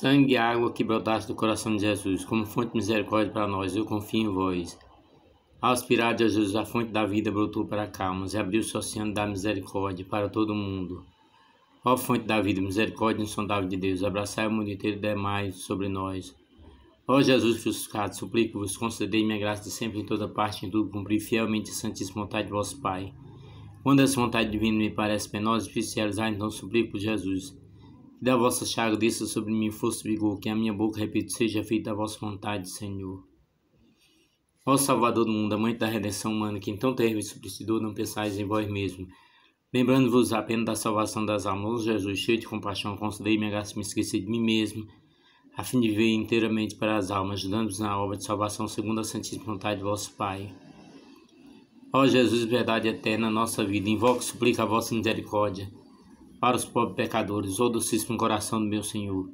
Sangue e água que brotaste do coração de Jesus, como fonte de misericórdia para nós, eu confio em vós. Ao aspirar de Jesus, a fonte da vida brotou para cá, e abriu-se o oceano da misericórdia para todo o mundo. Ó fonte da vida, misericórdia insondável de Deus, abraçai o mundo inteiro e demais sobre nós. Ó Jesus crucificado, suplico-vos, concedei minha graça de sempre em toda parte, em tudo cumprir fielmente a santíssima vontade de vosso Pai. Quando essa vontade divina me parece penosa e difícil então suplico por Jesus da vossa chaga desça sobre mim fosse e vigor, que a minha boca repito, seja feita a vossa vontade, Senhor. Ó Salvador do mundo, amante da redenção humana, que então teve suplicidor, não pensais em vós mesmo. Lembrando-vos apenas da salvação das almas, Jesus, cheio de compaixão, concedei-me a graça de me esquecer de mim mesmo, a fim de viver inteiramente para as almas, ajudando-vos na obra de salvação, segundo a santíssima vontade de vosso Pai. Ó Jesus, verdade eterna, nossa vida, invoco e suplico a vossa misericórdia para os pobres pecadores, ó docíssimo coração do meu Senhor.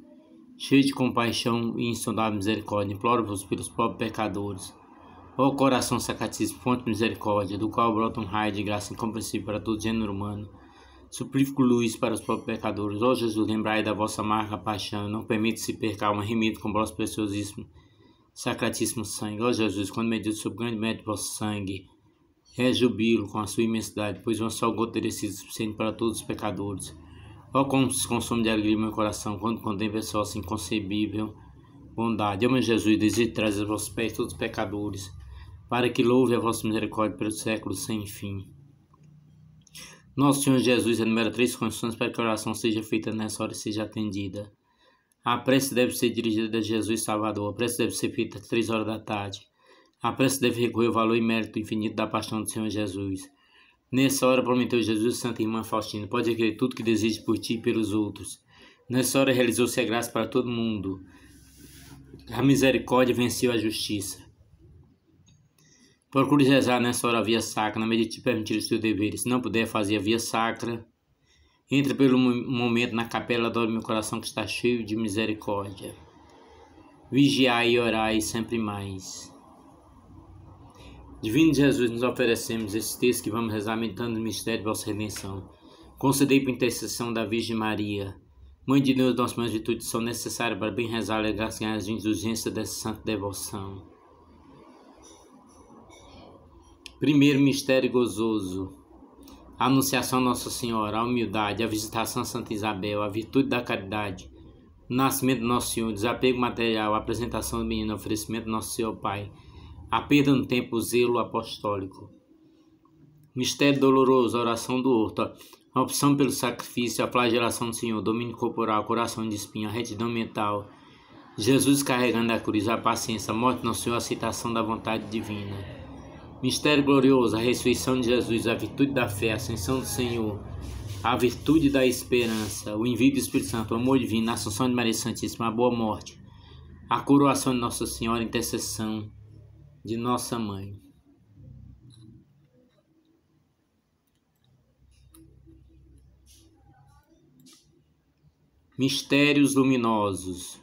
Cheio de compaixão e insondável misericórdia, imploro-vos pelos pobres pecadores. Ó coração sacratíssimo, fonte de misericórdia, do qual brota um raio de graça incompreensível para todo gênero humano. Suplico luz para os pobres pecadores. Ó Jesus, lembrai da vossa marca paixão, não permite se percar uma remida com o vosso preciosíssimo, sacratíssimo sangue. Ó Jesus, quando medido sob grande mérito do vosso sangue, Rejubilo com a sua imensidade, pois uma só gota teria sido é suficiente para todos os pecadores. Ó como se consome de alegria meu coração quando contém essa vossa inconcebível bondade. Ó meu Jesus, desejo trazer a vossos pés todos os pecadores, para que louve a vossa misericórdia pelos séculos sem fim. Nosso Senhor Jesus enumera três condições para que a oração seja feita nessa hora e seja atendida. A prece deve ser dirigida a Jesus Salvador. A prece deve ser feita às três horas da tarde. A prece deve recorrer ao valor e mérito infinito da paixão do Senhor Jesus. Nessa hora prometeu Jesus, Santa Irmã Faustina, pode querer tudo que deseje por ti e pelos outros. Nessa hora realizou-se a graça para todo mundo. A misericórdia venceu a justiça. Procure rezar nessa hora via sacra, na medida de te permitir os seus deveres. Se não puder fazer a via sacra, entre pelo momento na capela, adore meu coração que está cheio de misericórdia. Vigiai e orai sempre mais. Divino Jesus, nos oferecemos esse texto que vamos rezar meditando no mistério da vossa redenção. Concedei por intercessão da Virgem Maria, Mãe de Deus, nossas mães de tudo, são necessárias para bem rezar e alegrar as indulgências dessa santa devoção. Primeiro mistério gozoso. A anunciação a Nossa Senhora, a humildade, a visitação a Santa Isabel, a virtude da caridade, o nascimento do Nosso Senhor, desapego material, a apresentação do menino, o oferecimento do Nosso Senhor Pai, a perda no tempo zelo apostólico. Mistério doloroso, oração do horto. A opção pelo sacrifício, a flagelação do Senhor, domínio corporal, coração de espinha, retidão mental. Jesus carregando a cruz, a paciência, a morte no Senhor, a aceitação da vontade divina. Mistério glorioso, a ressurreição de Jesus, a virtude da fé, a ascensão do Senhor, a virtude da esperança, o envio do Espírito Santo, o amor divino, a assunção de Maria Santíssima, a boa morte, a coroação de Nossa Senhora, a intercessão de nossa mãe. Mistérios luminosos.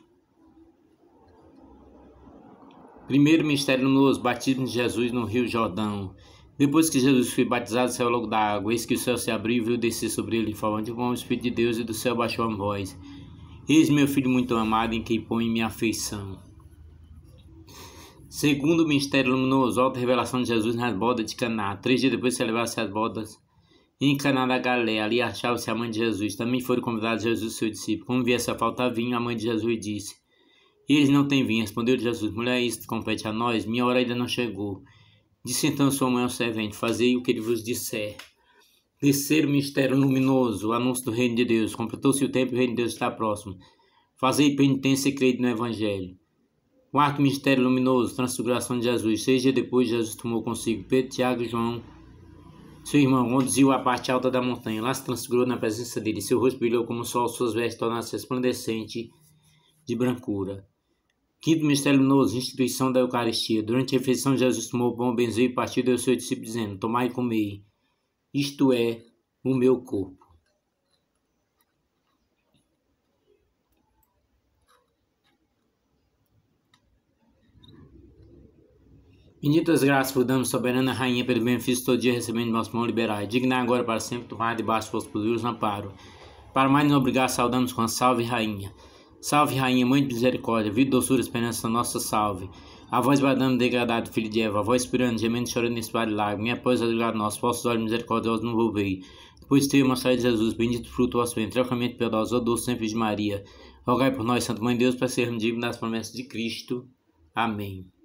Primeiro mistério luminoso, batismo de Jesus no Rio Jordão. Depois que Jesus foi batizado, saiu logo da água. Eis que o céu se abriu e viu descer sobre ele falando: de bom. O Espírito de Deus e do céu baixou a voz. Eis meu filho muito amado, em quem põe minha afeição. Segundo o mistério luminoso, alta revelação de Jesus nas bodas de Caná. Três dias depois se celebrar as bodas em Caná da Galéia. ali achava-se a mãe de Jesus. Também foram convidados Jesus e seu discípulo. Como viesse a faltar vinho, a mãe de Jesus disse. E eles não têm vinho. Respondeu Jesus, mulher, isto compete a nós, minha hora ainda não chegou. Disse então sua mãe ao servente, fazei o que ele vos disser. Terceiro mistério luminoso, anúncio do reino de Deus. Completou-se o tempo e o reino de Deus está próximo. Fazei penitência e crede no evangelho. Quarto mistério luminoso, transfiguração de Jesus. Seis dias depois, Jesus tomou consigo Pedro, Tiago e João, seu irmão, conduziu a parte alta da montanha. Lá se transfigurou na presença dele. Seu rosto brilhou como o sol, suas vestes tornaram-se resplandecentes de brancura. Quinto mistério luminoso, instituição da Eucaristia. Durante a refeição, Jesus tomou o pão, benzeu e partiu deu seus discípulos, dizendo, Tomai e comei, isto é o meu corpo. Bendito as graças por damos, soberana rainha, pelo benefício todo dia recebendo nosso mão liberar. Digna agora para sempre, tomar debaixo dos poderes amparo. Para mais nos obrigar, saudamos com a salve rainha. Salve rainha, mãe de misericórdia, vida, doçura, esperança nossa, salve. A voz badando, degradado, filho de Eva, a voz pirando, gemendo, chorando nesse vale lago. Minha pós, advogado nosso, vossos olhos misericordiosos não volvei. Depois teu, mostrado de Jesus, bendito fruto do vosso ventre, trocamento piedoso, ó doce sempre de Maria. Rogai por nós, Santo Mãe de Deus, para sermos dignos das promessas de Cristo. Amém.